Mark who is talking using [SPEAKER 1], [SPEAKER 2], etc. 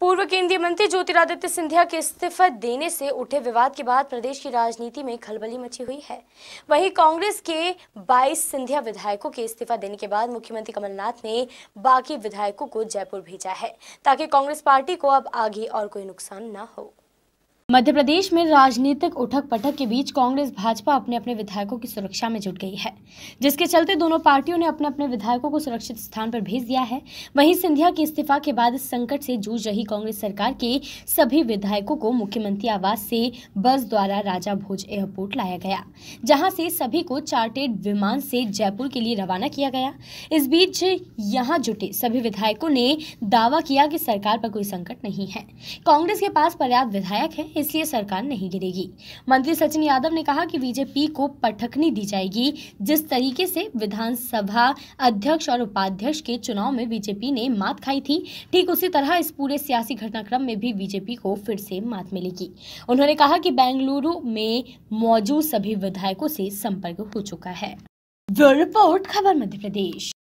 [SPEAKER 1] पूर्व केंद्रीय मंत्री ज्योतिरादित्य सिंधिया के इस्तीफा देने से उठे विवाद के बाद प्रदेश की राजनीति में खलबली मची हुई है वहीं कांग्रेस के 22 सिंधिया विधायकों के इस्तीफा देने के बाद मुख्यमंत्री कमलनाथ ने बाकी विधायकों को जयपुर भेजा है ताकि कांग्रेस पार्टी को अब आगे और कोई नुकसान न हो मध्य प्रदेश में राजनीतिक उठक पटक के बीच कांग्रेस भाजपा अपने अपने विधायकों की सुरक्षा में जुट गई है जिसके चलते दोनों पार्टियों ने अपने अपने विधायकों को सुरक्षित स्थान पर भेज दिया है वहीं सिंधिया के इस्तीफा के बाद संकट से जूझ रही कांग्रेस सरकार के सभी विधायकों को मुख्यमंत्री आवास से बस द्वारा राजा भोज एयरपोर्ट लाया गया जहाँ से सभी को चार्टेड विमान से जयपुर के लिए रवाना किया गया इस बीच यहाँ जुटे सभी विधायकों ने दावा किया कि सरकार पर कोई संकट नहीं है कांग्रेस के पास पर्याप्त विधायक है इसलिए सरकार नहीं गिरेगी मंत्री सचिन यादव ने कहा कि बीजेपी को पटखनी दी जाएगी जिस तरीके से विधानसभा अध्यक्ष और उपाध्यक्ष के चुनाव में बीजेपी ने मात खाई थी ठीक उसी तरह इस पूरे सियासी घटनाक्रम में भी बीजेपी को फिर से मात मिलेगी उन्होंने कहा कि बेंगलुरु में मौजूद सभी विधायकों से संपर्क हो चुका है रिपोर्ट खबर मध्य प्रदेश